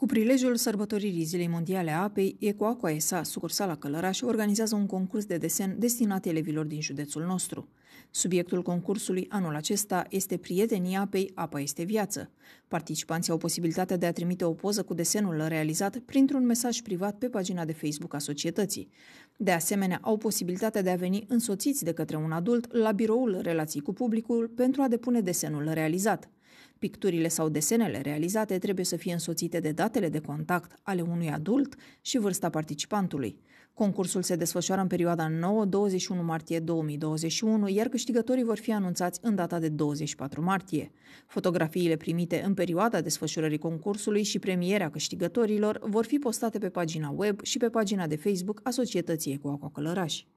Cu prilejul sărbătoririi Zilei Mondiale a Apei, Ecoaqua SA, sucursala Călăraș, organizează un concurs de desen destinat elevilor din județul nostru. Subiectul concursului anul acesta este prietenii apei, apa este viață. Participanții au posibilitatea de a trimite o poză cu desenul realizat printr-un mesaj privat pe pagina de Facebook a societății. De asemenea, au posibilitatea de a veni însoțiți de către un adult la biroul Relații cu Publicul pentru a depune desenul realizat. Picturile sau desenele realizate trebuie să fie însoțite de datele de contact ale unui adult și vârsta participantului. Concursul se desfășoară în perioada 9-21 martie 2021, iar câștigătorii vor fi anunțați în data de 24 martie. Fotografiile primite în perioada desfășurării concursului și premierea câștigătorilor vor fi postate pe pagina web și pe pagina de Facebook a Societății Ecoaco Călărași.